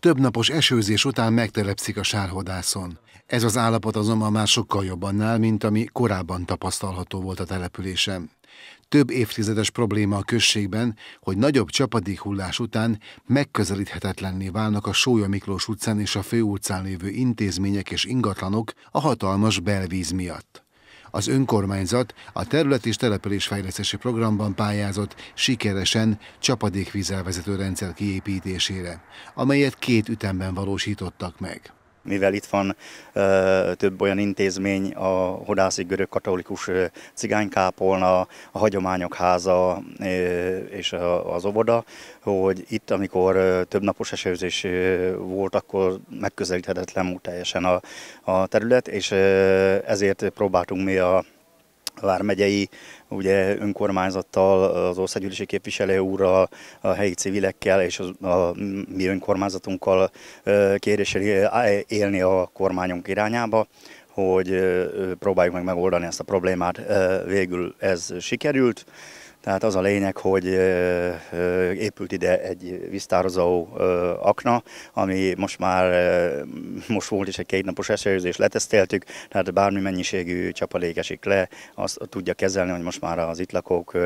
Több napos esőzés után megtelepszik a sárhodászon. Ez az állapot azonban már sokkal jobban áll, mint ami korábban tapasztalható volt a településen. Több évtizedes probléma a községben, hogy nagyobb csapadékhullás után megközelíthetetlenné válnak a Sója Miklós utcán és a főutcán lévő intézmények és ingatlanok a hatalmas belvíz miatt. Az önkormányzat a terület és település fejlesztési programban pályázott sikeresen csapadékvízelvezető rendszer kiépítésére, amelyet két ütemben valósítottak meg. Mivel itt van ö, több olyan intézmény, a Hodászi Görög Katolikus Cigánykápolna, a Hagyományok Háza ö, és a, az ovoda, hogy itt, amikor ö, több napos esőzés ö, volt, akkor megközelíthetetlen teljesen a, a terület, és ö, ezért próbáltunk mi a vármegyei ugye önkormányzattal, az országgyűlési képviselő úrral, a helyi civilekkel és az, a mi önkormányzatunkkal kérésére élni a kormányunk irányába hogy próbáljuk meg megoldani ezt a problémát. Végül ez sikerült. Tehát az a lényeg, hogy épült ide egy víztározó akna, ami most már most volt is egy kétnapos esőzés, leteszteltük, tehát bármi mennyiségű csapadék esik le, azt tudja kezelni, hogy most már az itt lakók,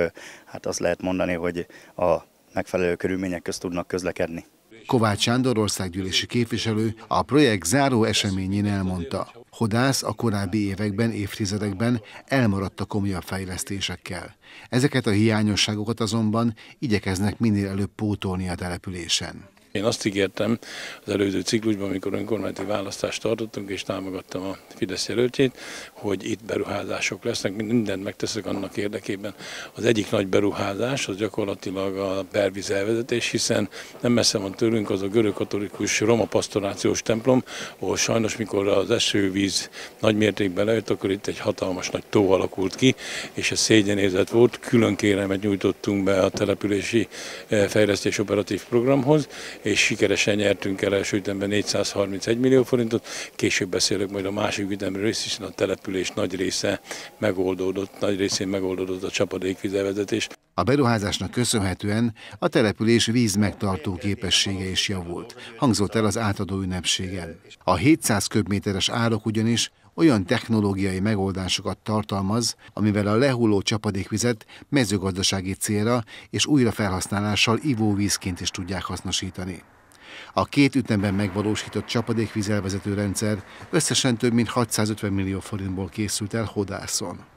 hát azt lehet mondani, hogy a megfelelő körülmények közt tudnak közlekedni. Kovács Sándor országgyűlési képviselő a projekt záró eseményén elmondta. Hodász a korábbi években, évtizedekben elmaradt a komolyabb fejlesztésekkel. Ezeket a hiányosságokat azonban igyekeznek minél előbb pótolni a településen. Én azt ígértem az előző ciklusban, amikor önkormányzati választást tartottunk, és támogattam a Fidesz jelöltjét, hogy itt beruházások lesznek, mindent megteszek annak érdekében. Az egyik nagy beruházás az gyakorlatilag a pervíz elvezetés, hiszen nem messze van tőlünk az a görög roma pastorációs templom, ahol sajnos mikor az esővíz nagy mértékben lejött, akkor itt egy hatalmas nagy tó alakult ki, és ez szégyenézet volt. Külön kéremet nyújtottunk be a települési eh, fejlesztés operatív programhoz, és sikeresen nyertünk el első ütemben 431 millió forintot. Később beszélek majd a másik ütemről is, hiszen a település nagy része megoldódott, nagy részén megoldódott a csapadékvizelvezetés. A beruházásnak köszönhetően a település víz megtartó képessége is javult, hangzott el az átadó ünnepségen. A 700 köbméteres árok ugyanis olyan technológiai megoldásokat tartalmaz, amivel a lehulló csapadékvizet mezőgazdasági célra és újrafelhasználással ivóvízként is tudják hasznosítani. A két ütemben megvalósított csapadékvizelvezető rendszer összesen több mint 650 millió forintból készült el Hodászon.